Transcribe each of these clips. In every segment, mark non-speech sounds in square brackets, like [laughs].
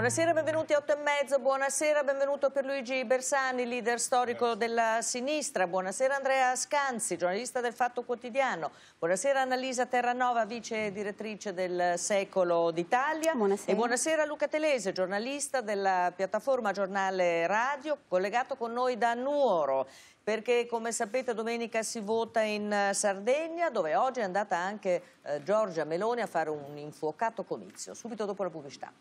Buonasera, benvenuti a 8 e mezzo, buonasera, benvenuto per Luigi Bersani, leader storico della sinistra, buonasera Andrea Scanzi, giornalista del Fatto Quotidiano, buonasera Annalisa Terranova, vice direttrice del Secolo d'Italia e buonasera Luca Telese, giornalista della piattaforma Giornale Radio, collegato con noi da Nuoro perché come sapete domenica si vota in eh, Sardegna dove oggi è andata anche eh, Giorgia Meloni a fare un infuocato comizio, subito dopo la pubblicità.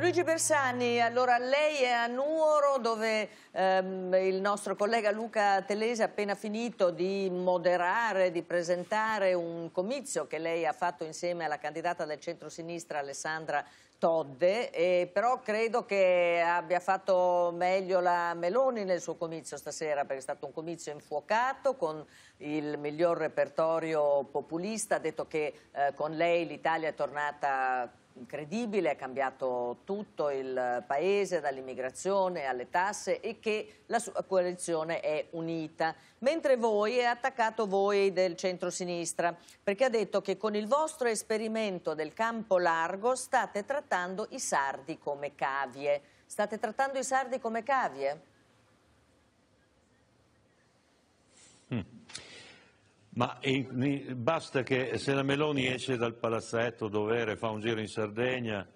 Luigi Bersani, allora lei è a Nuoro dove ehm, il nostro collega Luca Telesi ha appena finito di moderare, di presentare un comizio che lei ha fatto insieme alla candidata del centro-sinistra Alessandra Todde, e però credo che abbia fatto meglio la Meloni nel suo comizio stasera perché è stato un comizio infuocato con il miglior repertorio populista, ha detto che eh, con lei l'Italia è tornata incredibile, ha cambiato tutto il paese, dall'immigrazione alle tasse e che la sua coalizione è unita. Mentre voi è attaccato voi del centro-sinistra, perché ha detto che con il vostro esperimento del campo largo state trattando i sardi come cavie. State trattando i sardi come cavie? Ma eh, basta che se la Meloni esce dal palazzetto dovere, fa un giro in Sardegna,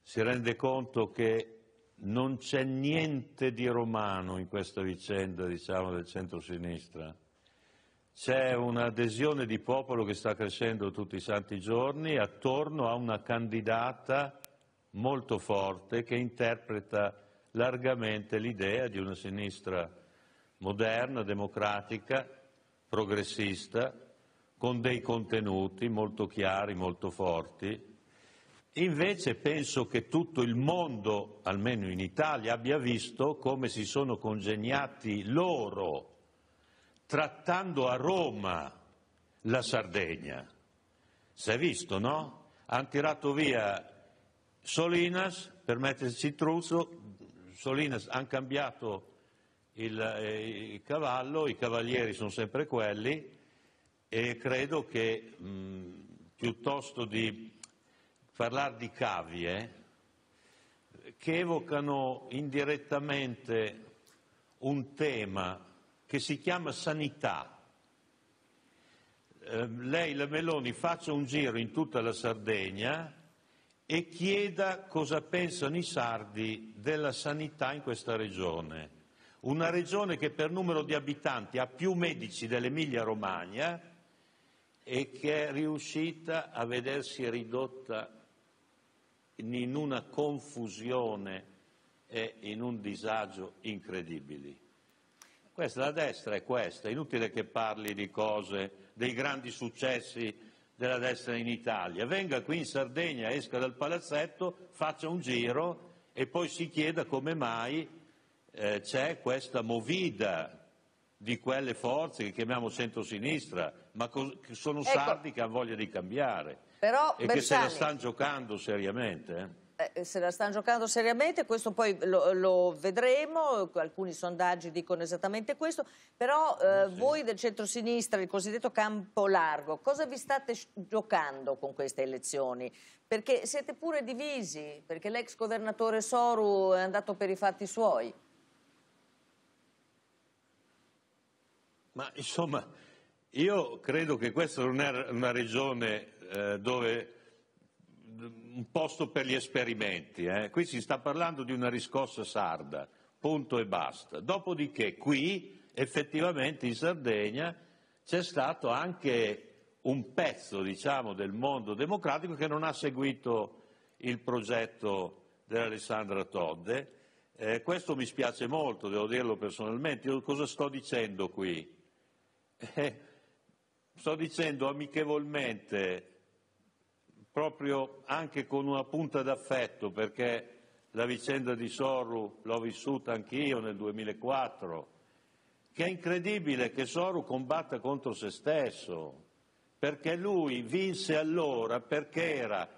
si rende conto che non c'è niente di romano in questa vicenda diciamo, del centro-sinistra. C'è un'adesione di popolo che sta crescendo tutti i santi giorni attorno a una candidata molto forte che interpreta largamente l'idea di una sinistra moderna, democratica, progressista, con dei contenuti molto chiari, molto forti. Invece penso che tutto il mondo, almeno in Italia, abbia visto come si sono congegnati loro, trattando a Roma la Sardegna. Si è visto, no? Hanno tirato via Solinas per metterci Truzzo, Solinas hanno cambiato il, eh, il cavallo, i cavalieri sono sempre quelli e credo che mh, piuttosto di parlare di cavie che evocano indirettamente un tema che si chiama sanità. Eh, lei, la Meloni, faccia un giro in tutta la Sardegna e chieda cosa pensano i sardi della sanità in questa regione una regione che per numero di abitanti ha più medici dell'Emilia Romagna e che è riuscita a vedersi ridotta in una confusione e in un disagio incredibili. Questa, la destra è questa, è inutile che parli di cose, dei grandi successi della destra in Italia. Venga qui in Sardegna, esca dal palazzetto, faccia un giro e poi si chieda come mai eh, c'è questa movida di quelle forze che chiamiamo centrosinistra, ma che sono ecco. sardi che hanno voglia di cambiare Però, e Bersani, che se la stanno giocando seriamente. Eh. Eh, se la stanno giocando seriamente, questo poi lo, lo vedremo, alcuni sondaggi dicono esattamente questo, però eh, eh sì. voi del centrosinistra, il cosiddetto campo largo, cosa vi state giocando con queste elezioni? Perché siete pure divisi, perché l'ex governatore Soru è andato per i fatti suoi. Ma insomma, io credo che questa non è una regione eh, dove un posto per gli esperimenti, eh. qui si sta parlando di una riscossa sarda, punto e basta. Dopodiché qui effettivamente in Sardegna c'è stato anche un pezzo diciamo, del mondo democratico che non ha seguito il progetto dell'Alessandra Todde. Eh, questo mi spiace molto, devo dirlo personalmente. Io cosa sto dicendo qui? eh, sto dicendo amichevolmente, proprio anche con una punta d'affetto, perché la vicenda di Soru l'ho vissuta anch'io nel 2004, che è incredibile che Soru combatta contro se stesso, perché lui vinse allora perché era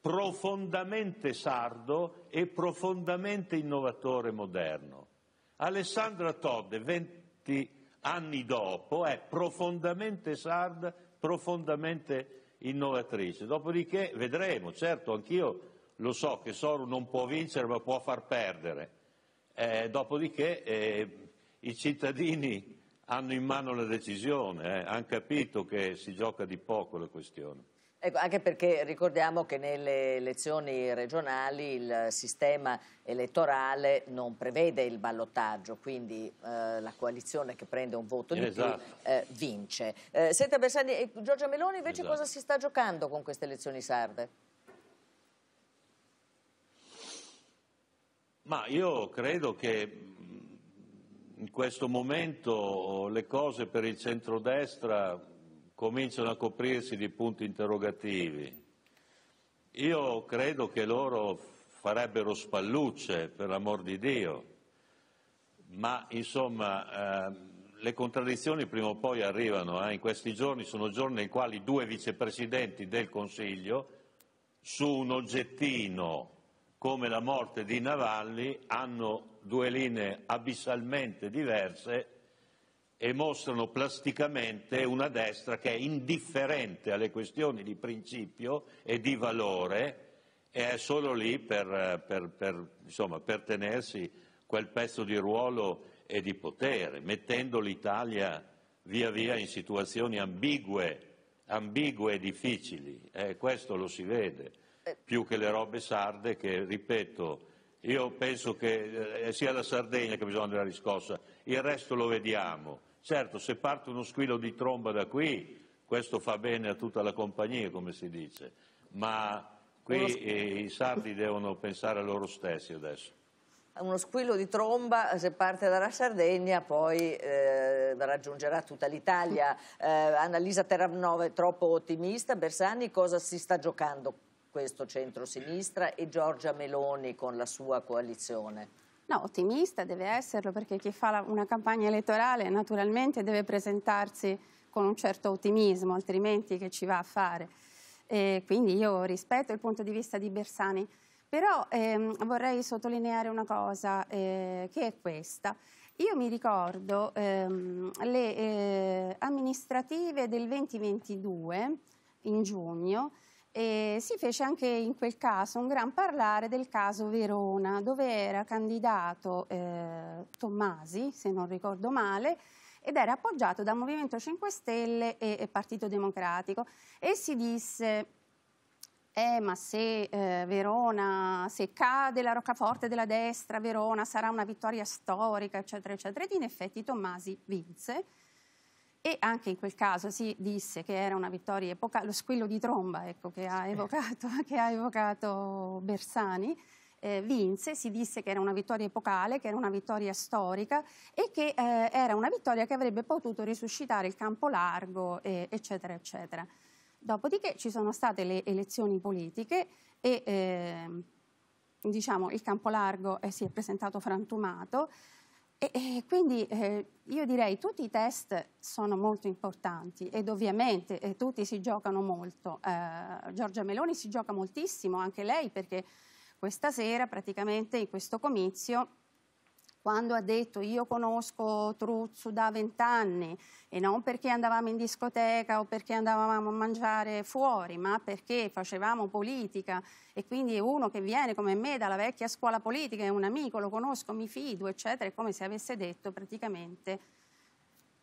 profondamente sardo e profondamente innovatore moderno. Alessandra Todde, 20 anni dopo, è profondamente sarda, profondamente innovatrice. Dopodiché vedremo, certo, anch'io lo so che Soru non può vincere ma può far perdere. Eh, dopodiché eh, i cittadini hanno in mano la decisione, eh, hanno capito che si gioca di poco la questione. Ecco, anche perché ricordiamo che nelle elezioni regionali il sistema elettorale non prevede il ballottaggio, quindi eh, la coalizione che prende un voto di più esatto. eh, vince. Eh, senta Bersani, Giorgia Meloni invece esatto. cosa si sta giocando con queste elezioni sarde? Ma io credo che mm, in questo momento le cose per il centrodestra cominciano a coprirsi di punti interrogativi. Io credo che loro farebbero spallucce, per l'amor di Dio, ma insomma eh, le contraddizioni prima o poi arrivano. Eh. In questi giorni sono giorni nei quali due vicepresidenti del Consiglio su un oggettino come la morte di Navalny hanno due linee abissalmente diverse e mostrano plasticamente una destra che è indifferente alle questioni di principio e di valore e è solo lì per, per, per, insomma, per tenersi quel pezzo di ruolo e di potere, mettendo l'Italia via via in situazioni ambigue, ambigue e difficili. Eh, questo lo si vede, più che le robe sarde che, ripeto, io penso che eh, sia la Sardegna che bisogna della riscossa, il resto lo vediamo. Certo, se parte uno squillo di tromba da qui, questo fa bene a tutta la compagnia, come si dice, ma qui eh, i sardi devono pensare a loro stessi adesso. Uno squillo di tromba, se parte dalla Sardegna, poi eh, raggiungerà tutta l'Italia. Eh, Annalisa Terranova è troppo ottimista. Bersani, cosa si sta giocando questo centro-sinistra e Giorgia Meloni con la sua coalizione? No, ottimista deve esserlo perché chi fa una campagna elettorale naturalmente deve presentarsi con un certo ottimismo, altrimenti che ci va a fare? E quindi io rispetto il punto di vista di Bersani, però ehm, vorrei sottolineare una cosa eh, che è questa. Io mi ricordo ehm, le eh, amministrative del 2022 in giugno e si fece anche in quel caso un gran parlare del caso Verona, dove era candidato eh, Tommasi, se non ricordo male, ed era appoggiato da Movimento 5 Stelle e, e Partito Democratico. E si disse, eh, ma se eh, Verona, se cade la roccaforte della destra, Verona sarà una vittoria storica, eccetera, eccetera. Ed in effetti Tommasi vinse e anche in quel caso si disse che era una vittoria epocale, lo squillo di tromba ecco, che, ha evocato, [laughs] che, ha evocato, Bersani, eh, vinse, si disse che era una vittoria epocale, che era una vittoria storica e che eh, era una vittoria che avrebbe potuto risuscitare il campo largo, eh, eccetera, eccetera. Dopodiché ci sono state le elezioni politiche e ehm, diciamo, il campo largo eh, si è presentato frantumato. E, e quindi eh, io direi tutti i test sono molto importanti ed ovviamente eh, tutti si giocano molto. Eh, Giorgia Meloni si gioca moltissimo, anche lei, perché questa sera praticamente in questo comizio quando ha detto io conosco Truzzu da vent'anni e non perché andavamo in discoteca o perché andavamo a mangiare fuori, ma perché facevamo politica e quindi uno che viene come me dalla vecchia scuola politica è un amico, lo conosco, mi fido, eccetera, è come se avesse detto praticamente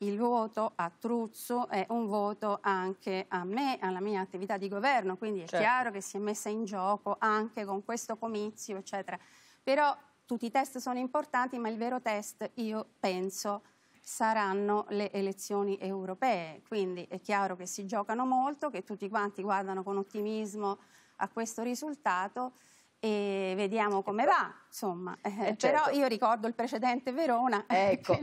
il voto a Truzzo è un voto anche a me, alla mia attività di governo, quindi è certo. chiaro che si è messa in gioco anche con questo comizio, eccetera. Però tutti i test sono importanti, ma il vero test, io penso, saranno le elezioni europee. Quindi è chiaro che si giocano molto, che tutti quanti guardano con ottimismo a questo risultato e vediamo come va, insomma. Eh, eh, certo. Però io ricordo il precedente Verona, [laughs] ecco.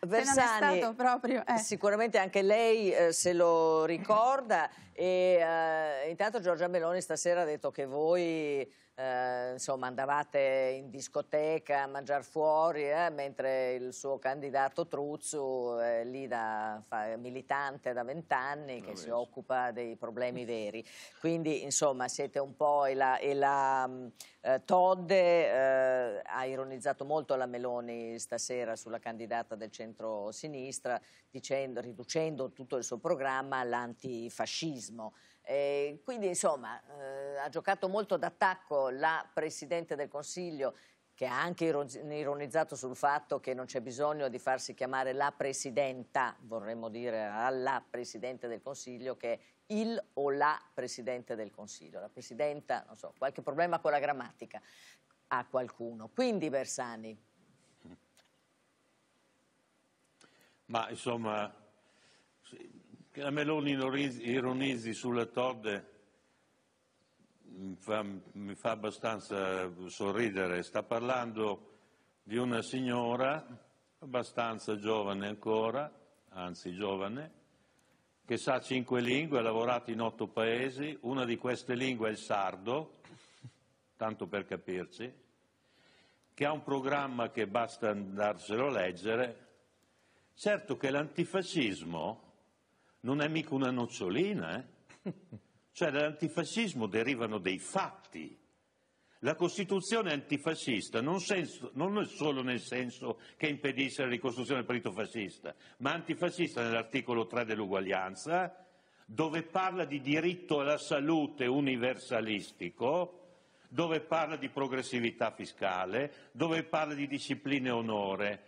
Versani, proprio, eh. sicuramente anche lei eh, se lo ricorda e eh, intanto Giorgia Meloni stasera ha detto che voi eh, insomma, andavate in discoteca a mangiare fuori, eh, mentre il suo candidato Truzzu, è eh, lì da fa, militante da vent'anni, che si occupa dei problemi veri. Quindi, insomma, siete un po' e la, e la mm, eh, Todde ha ironizzato molto la Meloni stasera sulla candidata del centro-sinistra, dicendo, riducendo tutto il suo programma all'antifascismo. Eh, quindi insomma eh, ha giocato molto d'attacco la Presidente del Consiglio che ha anche ironizzato sul fatto che non c'è bisogno di farsi chiamare la Presidenta, vorremmo dire alla Presidente del Consiglio, che è il o la Presidente del Consiglio. La Presidenta, non so, qualche problema con la grammatica a qualcuno. Quindi Bersani. Ma insomma che la Meloni ironizzi sulla Todde mi fa, mi fa abbastanza sorridere. Sta parlando di una signora abbastanza giovane ancora, anzi giovane, che sa cinque lingue, ha lavorato in otto paesi, una di queste lingue è il sardo, tanto per capirci, che ha un programma che basta andarselo a leggere. Certo che l'antifascismo non è mica una nocciolina, eh? [laughs] Cioè dall'antifascismo derivano dei fatti. La Costituzione antifascista non, senso, non, solo nel senso che impedisce la ricostruzione del partito fascista, ma antifascista nell'articolo 3 dell'uguaglianza, dove parla di diritto alla salute universalistico, dove parla di progressività fiscale, dove parla di disciplina e onore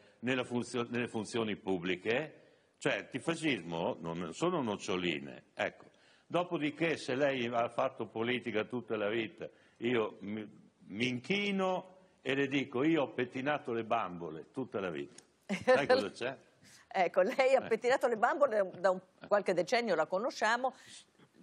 funzio, nelle funzioni pubbliche, cioè, il antifascismo non sono noccioline, ecco. Dopodiché, se lei ha fatto politica tutta la vita, io mi inchino e le dico, io ho pettinato le bambole tutta la vita. Sai [laughs] cosa c'è? ecco, lei ha eh. pettinato le bambole da un, eh. qualche decennio, la conosciamo,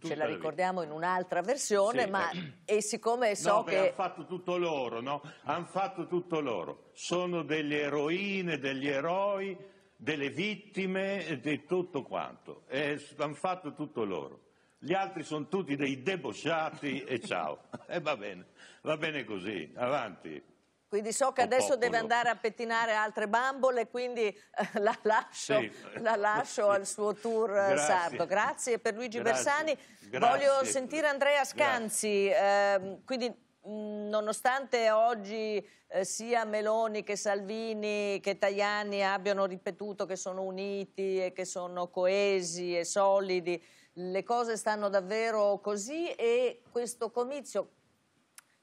ce la ricordiamo in un'altra versione, sì, ma eh. e siccome so no, che... Hanno fatto tutto loro, no? Hanno fatto tutto loro. Sono delle eroine, degli eroi delle vittime, di tutto quanto. E hanno fatto tutto loro. Gli altri sono tutti dei debosciati e ciao. [laughs] E va bene, va bene così, avanti. Quindi so che adesso popolo. deve andare a pettinare altre bambole, quindi eh, la, lascio, sì. la lascio, al suo tour eh, Grazie. sardo. Grazie per Luigi Grazie. Bersani. Grazie. Voglio sentire Andrea Scanzi, eh, quindi nonostante oggi eh, sia Meloni che Salvini che Tajani abbiano ripetuto che sono uniti e che sono coesi e solidi, le cose stanno davvero così e questo comizio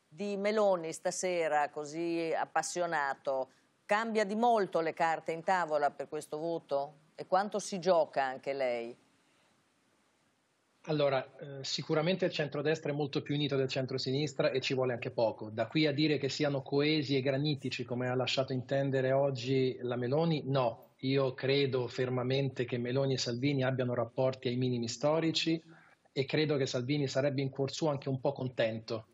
di Meloni stasera così appassionato cambia di molto le carte in tavola per questo voto e quanto si gioca anche lei? Allora, eh, sicuramente il centrodestra è molto più unito del centrosinistra e ci vuole anche poco. Da qui a dire che siano coesi e granitici, come ha lasciato intendere oggi la Meloni, no. Io credo fermamente che Meloni e Salvini abbiano rapporti ai minimi storici e credo che Salvini sarebbe in cuor suo anche un po' contento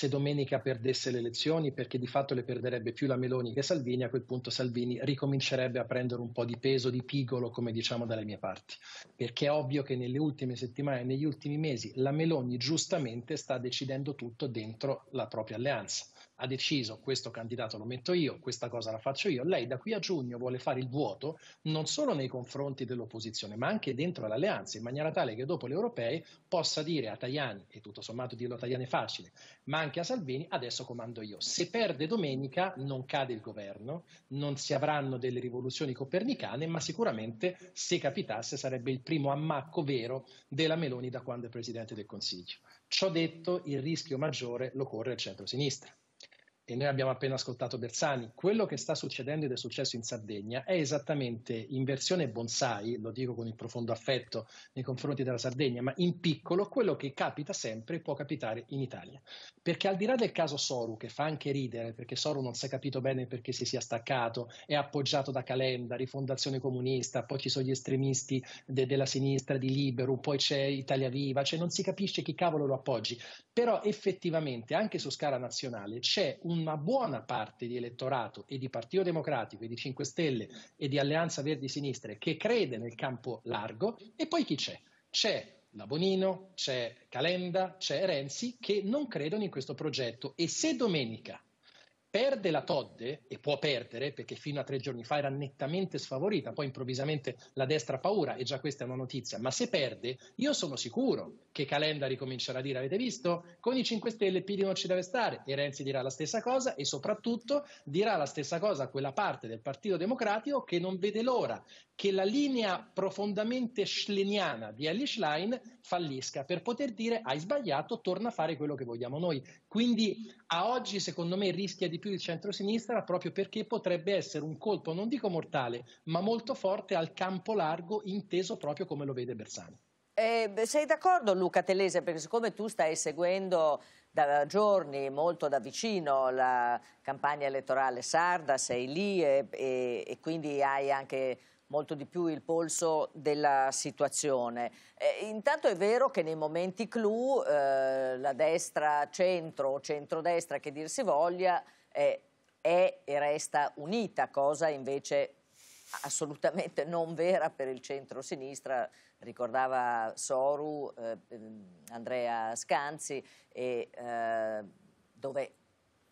se domenica perdesse le elezioni, perché di fatto le perderebbe più la Meloni che Salvini, a quel punto Salvini ricomincerebbe a prendere un po' di peso, di pigolo, come diciamo dalle mie parti. Perché è ovvio che nelle ultime settimane, negli ultimi mesi, la Meloni giustamente sta decidendo tutto dentro la propria alleanza ha deciso questo candidato lo metto io, questa cosa la faccio io, lei da qui a giugno vuole fare il vuoto non solo nei confronti dell'opposizione ma anche dentro l'alleanza in maniera tale che dopo le europee possa dire a Tajani, e tutto sommato dirlo a Tajani è facile, ma anche a Salvini adesso comando io. Se perde domenica non cade il governo, non si avranno delle rivoluzioni copernicane ma sicuramente se capitasse sarebbe il primo ammacco vero della Meloni da quando è Presidente del Consiglio. Ciò detto, il rischio maggiore lo corre il centro-sinistra e noi abbiamo appena ascoltato Bersani, quello che sta succedendo ed è successo in Sardegna è esattamente in versione bonsai, lo dico con il profondo affetto nei confronti della Sardegna, ma in piccolo quello che capita sempre può capitare in Italia. Perché al di là del caso Soru, che fa anche ridere, perché Soru non si è capito bene perché si sia staccato, è appoggiato da Calenda, rifondazione comunista, poi ci sono gli estremisti de- della sinistra di Libero, poi c'è Italia Viva, cioè non si capisce chi cavolo lo appoggi. Però effettivamente anche su scala nazionale c'è un una buona parte di elettorato e di Partito Democratico e di 5 Stelle e di Alleanza Verdi Sinistre che crede nel campo largo e poi chi c'è? C'è la Bonino, c'è Calenda, c'è Renzi che non credono in questo progetto e se domenica perde la Todde e può perdere perché fino a tre giorni fa era nettamente sfavorita, poi improvvisamente la destra ha paura e già questa è una notizia, ma se perde io sono sicuro che Calenda ricomincerà a dire avete visto? Con i 5 Stelle PD non ci deve stare e Renzi dirà la stessa cosa e soprattutto dirà la stessa cosa a quella parte del Partito Democratico che non vede l'ora che la linea profondamente schleniana di Ellie Schlein fallisca per poter dire hai sbagliato, torna a fare quello che vogliamo noi. Quindi a oggi secondo me rischia di più il centro-sinistra proprio perché potrebbe essere un colpo, non dico mortale, ma molto forte al campo largo inteso proprio come lo vede Bersani. Eh, sei d'accordo Luca Telese, perché siccome tu stai seguendo da giorni molto da vicino la campagna elettorale sarda, sei lì e, e, e quindi hai anche molto di più il polso della situazione. Eh, intanto è vero che nei momenti clou eh, la destra centro o centrodestra che dir si voglia eh, è e resta unita, cosa invece assolutamente non vera per il centro-sinistra, ricordava Soru, eh, Andrea Scanzi, e, eh, dove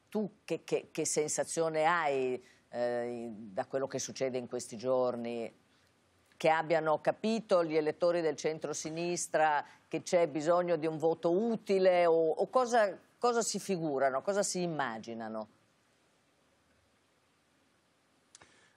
tu che, che, che sensazione hai? eh, da quello che succede in questi giorni, che abbiano capito gli elettori del centro-sinistra che c'è bisogno di un voto utile o, o cosa, cosa si figurano, cosa si immaginano?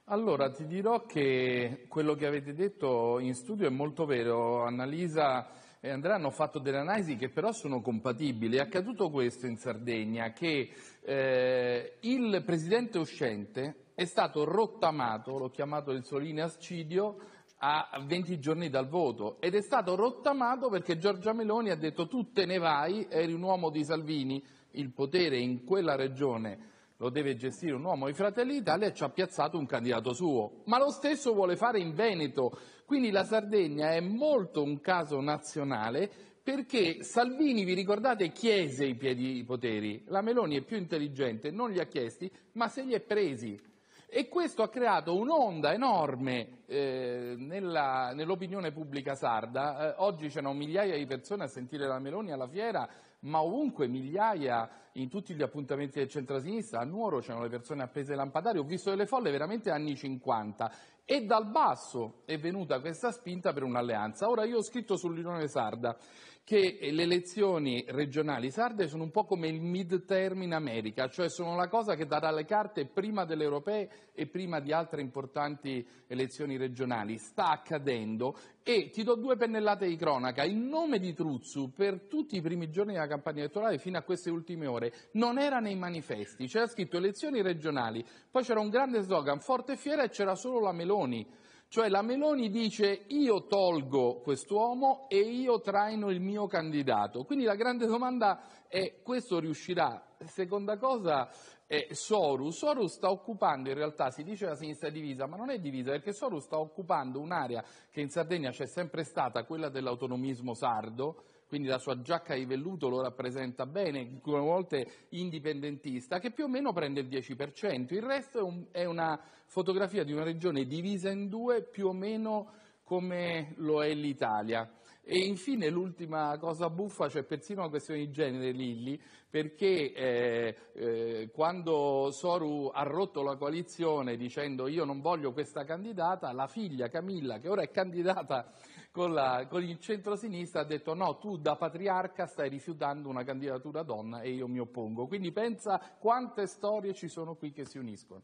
Allora, ti dirò che quello che avete detto in studio è molto vero, Annalisa e Andrea hanno fatto delle analisi che però sono compatibili. È accaduto questo in Sardegna, che eh, il presidente uscente è stato rottamato, l'ho chiamato il Solini Ascidio, a 20 giorni dal voto ed è stato rottamato perché Giorgia Meloni ha detto tu te ne vai, eri un uomo di Salvini, il potere in quella regione lo deve gestire un uomo di Fratelli d'Italia e ci ha piazzato un candidato suo. Ma lo stesso vuole fare in Veneto, quindi la Sardegna è molto un caso nazionale perché Salvini, vi ricordate, chiese i piedi poteri, la Meloni è più intelligente, non li ha chiesti, ma se li è presi. E questo ha creato un'onda enorme eh, nell'opinione nell pubblica sarda. Eh, oggi c'erano migliaia di persone a sentire la Meloni alla fiera ma ovunque migliaia in tutti gli appuntamenti del centrosinistra, a Nuoro c'erano le persone appese ai lampadari, ho visto delle folle veramente anni 50 e dal basso è venuta questa spinta per un'alleanza. Ora io ho scritto sull'Unione Sarda che le elezioni regionali sarde sono un po' come il mid-term in America, cioè sono la cosa che darà le carte prima delle europee e prima di altre importanti elezioni regionali. Sta accadendo e ti do due pennellate di cronaca. Il nome di Truzzu per tutti i primi giorni della campagna elettorale fino a queste ultime ore non era nei manifesti, c'era scritto elezioni regionali, poi c'era un grande slogan forte e fiera e c'era solo la Meloni. Cioè la Meloni dice io tolgo quest'uomo e io traino il mio candidato. Quindi la grande domanda è questo riuscirà? Seconda cosa è Soru. Soru sta occupando, in realtà si dice la sinistra è divisa, ma non è divisa perché Soru sta occupando un'area che in Sardegna c'è sempre stata, quella dell'autonomismo sardo, quindi la sua giacca di velluto lo rappresenta bene, alcune volte indipendentista, che più o meno prende il 10%, il resto è, un, è una fotografia di una regione divisa in due più o meno come lo è l'Italia. E infine l'ultima cosa buffa, c'è cioè persino una questione di genere, Lilli, perché eh, eh, quando Soru ha rotto la coalizione dicendo io non voglio questa candidata, la figlia Camilla, che ora è candidata con, la, con il centro-sinistra ha detto no, tu da patriarca stai rifiutando una candidatura donna e io mi oppongo. Quindi pensa quante storie ci sono qui che si uniscono.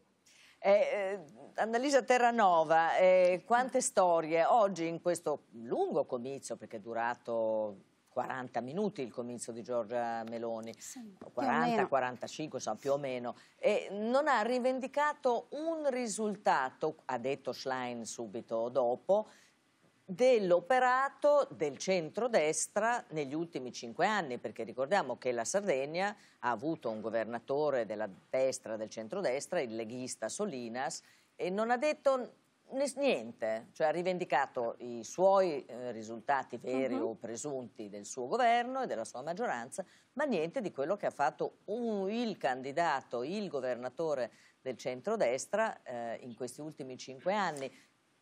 Eh, eh, Annalisa Terranova, eh, quante storie oggi in questo lungo comizio, perché è durato 40 minuti il comizio di Giorgia Meloni, sì, 40, 45, insomma, più o meno, e non ha rivendicato un risultato, ha detto Schlein subito dopo, dell'operato del centrodestra negli ultimi cinque anni, perché ricordiamo che la Sardegna ha avuto un governatore della destra, del centrodestra, il leghista Solinas, e non ha detto niente, cioè ha rivendicato i suoi eh, risultati veri uh -huh. o presunti del suo governo e della sua maggioranza, ma niente di quello che ha fatto un, il candidato, il governatore del centrodestra eh, in questi ultimi cinque anni.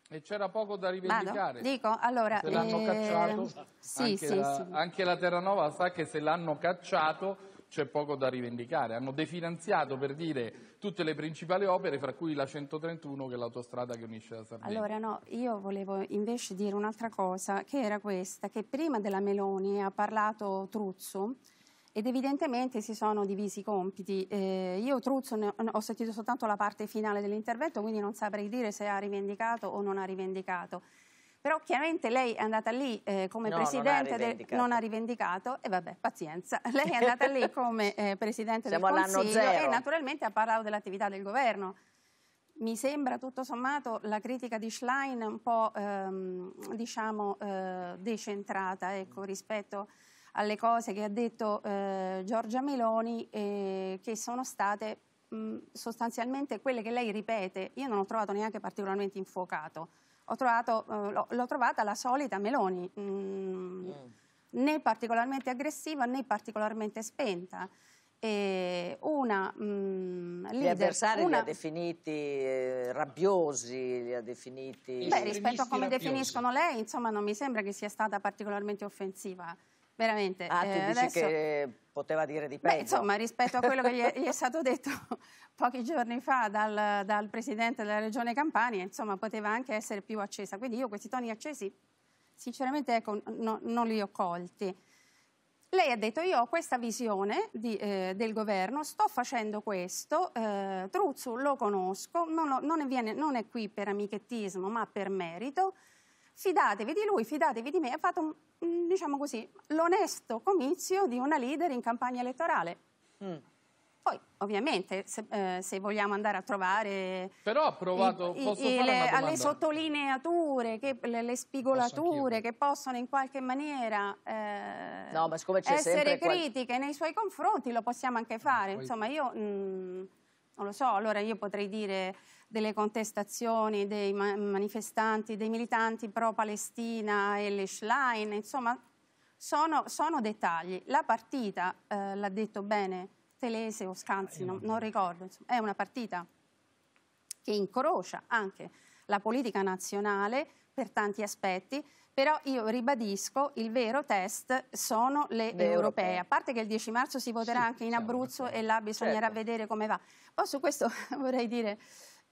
E c'era poco da rivendicare. Dico, allora, se l'hanno eh... cacciato, sì, anche, sì, la, sì. anche la Terranova sa che se l'hanno cacciato c'è poco da rivendicare. Hanno definanziato, per dire, tutte le principali opere, fra cui la 131, che è l'autostrada che unisce la Sardegna. Allora, no, io volevo invece dire un'altra cosa, che era questa, che prima della Meloni ha parlato Truzzo, ed evidentemente si sono divisi i compiti. Eh, io Truzzo ho, sentito soltanto la parte finale dell'intervento, quindi non saprei dire se ha rivendicato o non ha rivendicato. Però chiaramente lei è andata lì eh, come no, presidente, non del, non ha, rivendicato e vabbè, pazienza. [laughs] Lei è andata lì come eh, presidente Siamo del Consiglio e naturalmente ha parlato dell'attività del governo. Mi sembra tutto sommato la critica di Schlein un po' ehm, diciamo, eh, decentrata ecco, rispetto a alle cose che ha detto eh, Giorgia Meloni eh, che sono state mh, sostanzialmente quelle che lei ripete. Io non ho trovato neanche particolarmente infuocato. Eh, l'ho, trovata la solita Meloni, mh, mm. né particolarmente aggressiva né particolarmente spenta una mh, leader, gli avversari una... li ha definiti eh, rabbiosi, li ha definiti... Beh, rispetto a come rabbiosi. definiscono lei, insomma, non mi sembra che sia stata particolarmente offensiva veramente. Ah, eh, adesso... che poteva dire di peggio. Beh, insomma, rispetto a quello che gli è, gli è [laughs] stato detto pochi giorni fa dal, dal, Presidente della Regione Campania, insomma, poteva anche essere più accesa. Quindi io questi toni accesi, sinceramente, ecco, no, non li ho colti. Lei ha detto io ho questa visione di, eh, del governo, sto facendo questo, eh, Truzzo lo conosco, non, lo, non, viene, non è qui per amichettismo ma per merito, fidatevi di lui, fidatevi di me, ha fatto, diciamo così, l'onesto comizio di una leader in campagna elettorale. Mm. Poi, ovviamente, se, eh, se, vogliamo andare a trovare Però ha provato, i, i, le, le, sottolineature, che, le, le, spigolature che possono in qualche maniera eh, no, essere critiche qual... nei suoi confronti, lo possiamo anche ah, fare. Poi... Insomma, io mh, mm, non lo so, allora io potrei dire delle contestazioni dei manifestanti, dei militanti pro-Palestina e le Schlein, insomma sono, sono dettagli. La partita, eh, l'ha detto bene Telese o Scanzi, non, non ricordo, insomma, è una partita che incrocia anche la politica nazionale per tanti aspetti, però io ribadisco il vero test sono le, le europee. europee. a parte che il 10 marzo si voterà sì, anche in Abruzzo e là bisognerà certo. vedere come va. Poi su questo [laughs] vorrei dire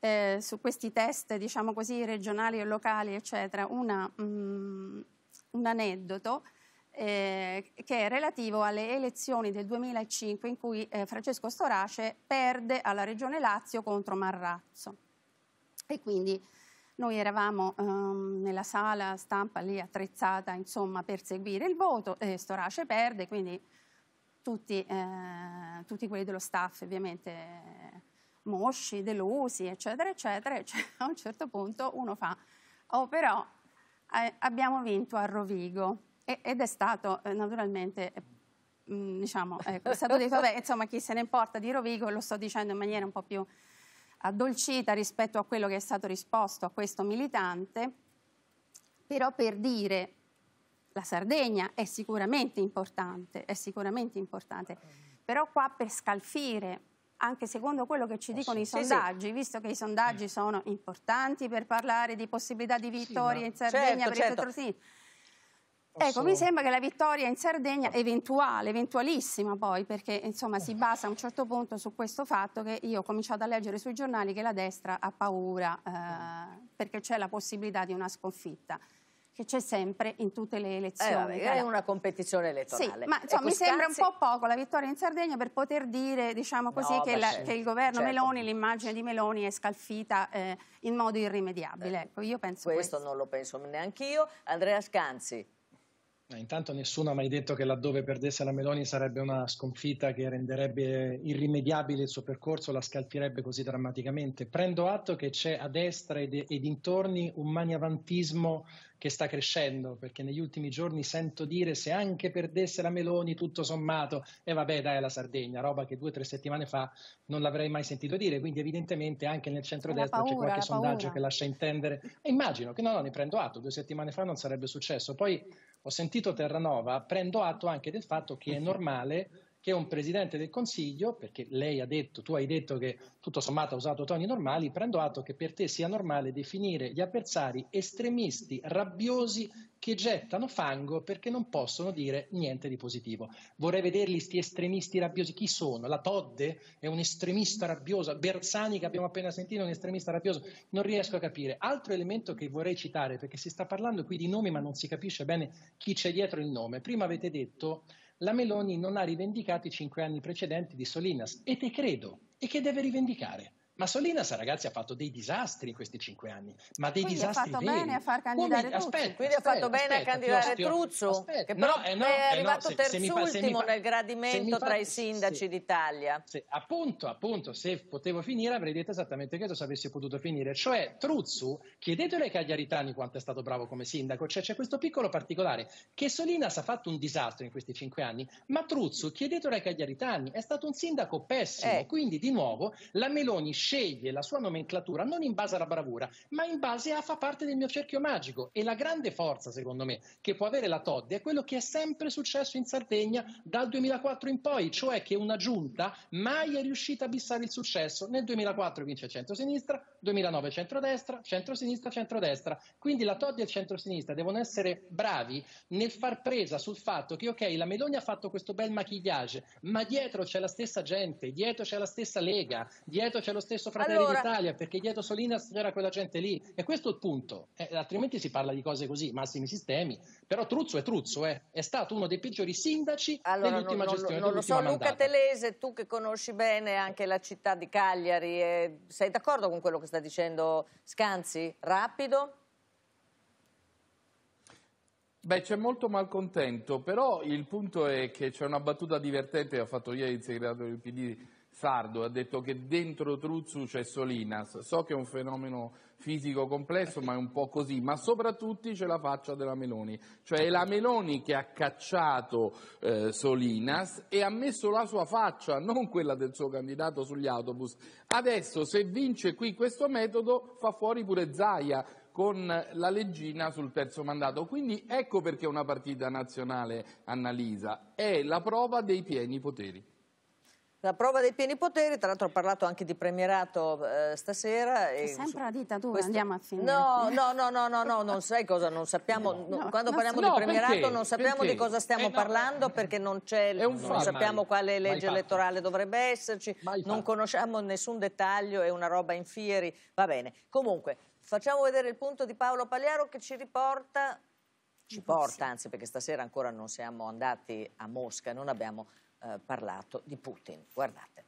eh, su questi test, diciamo così, regionali e locali, eccetera, una, mh, mm, un aneddoto eh, che è relativo alle elezioni del 2005 in cui eh, Francesco Storace perde alla Regione Lazio contro Marrazzo. E quindi noi eravamo ehm, nella sala stampa lì attrezzata insomma, per seguire il voto, eh, Storace perde, quindi tutti, eh, tutti quelli dello staff ovviamente mosci, delusi, eccetera, eccetera, eccetera. [laughs] A un certo punto uno fa, oh però eh, abbiamo vinto a Rovigo e, ed è stato eh, naturalmente... Mm, diciamo, ecco, è stato detto, vabbè, insomma, chi se ne importa di Rovigo, lo sto dicendo in maniera un po' più addolcita rispetto a quello che è stato risposto a questo militante, però per dire la Sardegna è sicuramente importante, è sicuramente importante, però qua per scalfire anche secondo quello che ci eh dicono i sondaggi, sì, sì. visto che i sondaggi sono importanti per parlare di possibilità di vittoria sì, in Sardegna certo, per certo. il Petrosini. Ecco, mi sembra che la vittoria in Sardegna eventuale, eventualissima poi, perché insomma si basa a un certo punto su questo fatto che io ho cominciato a leggere sui giornali che la destra ha paura eh, mm. perché c'è la possibilità di una sconfitta che c'è sempre in tutte le elezioni. Eh, vabbè, è una competizione elettorale. Sì, ma insomma, mi sembra anzi... un po' poco la vittoria in Sardegna per poter dire diciamo così, no, che, la, certo. che, il governo certo. Meloni, l'immagine di Meloni è scalfita eh, in modo irrimediabile. Eh. Ecco, io penso questo, questo. non lo penso neanche io. Andrea Scanzi. Eh, intanto nessuno ha mai detto che laddove perdesse la Meloni sarebbe una sconfitta che renderebbe irrimediabile il suo percorso, la scalfirebbe così drammaticamente. Prendo atto che c'è a destra e, de- e dintorni un maniavantismo che sta crescendo, perché negli ultimi giorni sento dire se anche perdesse la Meloni tutto sommato, e eh vabbè dai la Sardegna, roba che due o tre settimane fa non l'avrei mai sentito dire, quindi evidentemente anche nel centrodestra paura, c'è qualche sondaggio paura. che lascia intendere, e immagino che no, no, ne prendo atto, due settimane fa non sarebbe successo, poi ho sentito Terranova, prendo atto anche del fatto che è normale che un presidente del Consiglio, perché lei ha detto, tu hai detto che tutto sommato ha usato toni normali, prendo atto che per te sia normale definire gli avversari estremisti, rabbiosi che gettano fango perché non possono dire niente di positivo. Vorrei vederli sti estremisti rabbiosi, chi sono? La Todde è un estremista rabbioso, Bersani che abbiamo appena sentito è un estremista rabbioso, non riesco a capire. Altro elemento che vorrei citare, perché si sta parlando qui di nomi ma non si capisce bene chi c'è dietro il nome. Prima avete detto la Meloni non ha rivendicato i cinque anni precedenti di Solinas e te credo e che deve rivendicare. Ma Solinas, ragazzi, ha fatto dei disastri in questi cinque anni, ma dei quindi disastri veri. ha fatto veri. bene a far candidare Come, aspetta, aspetta, Quindi ha fatto aspetta, bene a candidare ostio, Truzzo, che però no, eh, no, è arrivato eh, no, se, terzultimo se fa, nel gradimento fa, tra i sindaci se, d'Italia. appunto, appunto, se potevo finire avrei detto esattamente che se avessi potuto finire. Cioè, Truzzo, chiedetelo ai cagliaritani quanto è stato bravo come sindaco, cioè c'è questo piccolo particolare, che Solinas ha fatto un disastro in questi cinque anni, ma Truzzo, chiedetelo ai cagliaritani, è stato un sindaco pessimo, eh. quindi di nuovo la Meloni sceglie la sua nomenclatura non in base alla bravura, ma in base a fa parte del mio cerchio magico. E la grande forza, secondo me, che può avere la Todd è quello che è sempre successo in Sardegna dal 2004 in poi, cioè che una giunta mai è riuscita a bissare il successo. Nel 2004 vince centro-sinistra, 2009 centro-destra, centro-sinistra, centro-destra. Quindi la Todd e il centro-sinistra devono essere bravi nel far presa sul fatto che, ok, la Meloni ha fatto questo bel maquillage, ma dietro c'è la stessa gente, dietro c'è la stessa Lega, dietro c'è lo stesso stesso Fratelli allora... d'Italia, perché dietro Solinas c'era quella gente lì. E questo è il punto. Eh, altrimenti si parla di cose così, massimi sistemi. Però Truzzo è Truzzo, eh. è stato uno dei peggiori sindaci allora, dell'ultima non, gestione. Non, non lo so, mandata. Luca Telese, tu che conosci bene anche la città di Cagliari, eh, sei d'accordo con quello che sta dicendo Scanzi? Rapido? Beh, c'è molto malcontento, però il punto è che c'è una battuta divertente che ha fatto ieri il segretario del PD sardo ha detto che dentro Truzzu c'è Solinas. So che è un fenomeno fisico complesso, ma è un po' così, ma soprattutto c'è la faccia della Meloni, cioè è la Meloni che ha cacciato eh, Solinas e ha messo la sua faccia, non quella del suo candidato sugli autobus. Adesso se vince qui questo metodo fa fuori pure Zaia con la leggina sul terzo mandato. Quindi ecco perché una partita nazionale, analisa, è la prova dei pieni poteri. La prova dei pieni poteri, tra l'altro ho parlato anche di premierato eh, stasera. E sempre la dittatura, questo... andiamo a finire. No, no, no, no, no, no non sai cosa, non sappiamo, eh, no, no, quando parliamo di premierato perché? non sappiamo perché? di cosa stiamo eh, parlando eh, perché non, c'è, non sappiamo mai, quale legge elettorale dovrebbe esserci, non conosciamo nessun dettaglio, è una roba in fieri, va bene. Comunque, facciamo vedere il punto di Paolo Pagliaro che ci riporta ci porta, anzi perché stasera ancora non siamo andati a Mosca, non abbiamo eh, parlato di Putin. Guardate.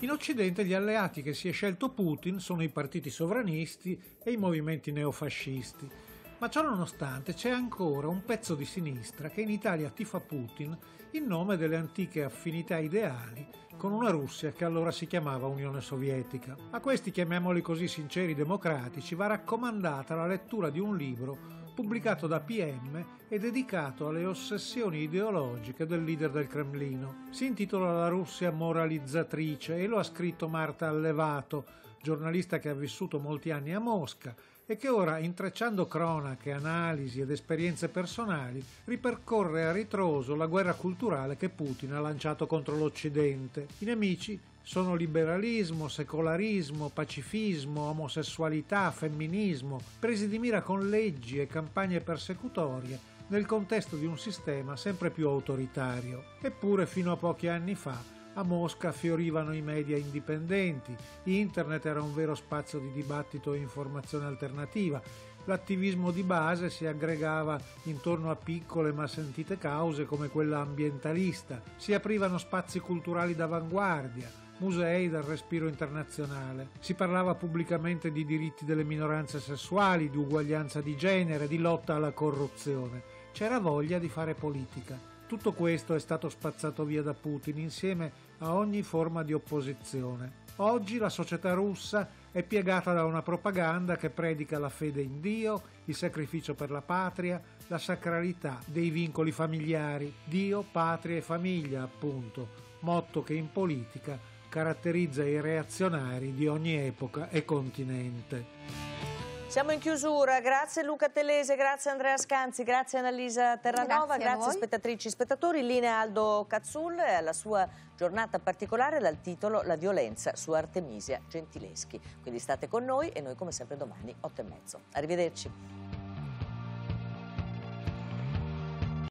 In Occidente gli alleati che si è scelto Putin sono i partiti sovranisti e i movimenti neofascisti. Ma ciò nonostante c'è ancora un pezzo di sinistra che in Italia tifa Putin in nome delle antiche affinità ideali con una Russia che allora si chiamava Unione Sovietica. A questi, chiamiamoli così, sinceri democratici va raccomandata la lettura di un libro pubblicato da PM e dedicato alle ossessioni ideologiche del leader del Cremlino. Si intitola La Russia moralizzatrice e lo ha scritto Marta Allevato, giornalista che ha vissuto molti anni a Mosca e che ora, intrecciando cronache, analisi ed esperienze personali, ripercorre a ritroso la guerra culturale che Putin ha lanciato contro l'Occidente. I nemici sono liberalismo, secolarismo, pacifismo, omosessualità, femminismo, presi di mira con leggi e campagne persecutorie nel contesto di un sistema sempre più autoritario. Eppure fino a pochi anni fa a Mosca fiorivano i media indipendenti, internet era un vero spazio di dibattito e informazione alternativa, l'attivismo di base si aggregava intorno a piccole ma sentite cause come quella ambientalista, si aprivano spazi culturali d'avanguardia, musei dal respiro internazionale. Si parlava pubblicamente di diritti delle minoranze sessuali, di uguaglianza di genere, di lotta alla corruzione. C'era voglia di fare politica. Tutto questo è stato spazzato via da Putin insieme a ogni forma di opposizione. Oggi la società russa è piegata da una propaganda che predica la fede in Dio, il sacrificio per la patria, la sacralità dei vincoli familiari, Dio, patria e famiglia, appunto, motto che in politica caratterizza i reazionari di ogni epoca e continente. Siamo in chiusura, grazie Luca Telese, grazie Andrea Scanzi, grazie Annalisa Terranova, grazie, grazie spettatrici e spettatori, in linea Aldo Cazzul e alla sua giornata particolare dal titolo La violenza su Artemisia Gentileschi. Quindi state con noi e noi come sempre domani 8 e mezzo. Arrivederci.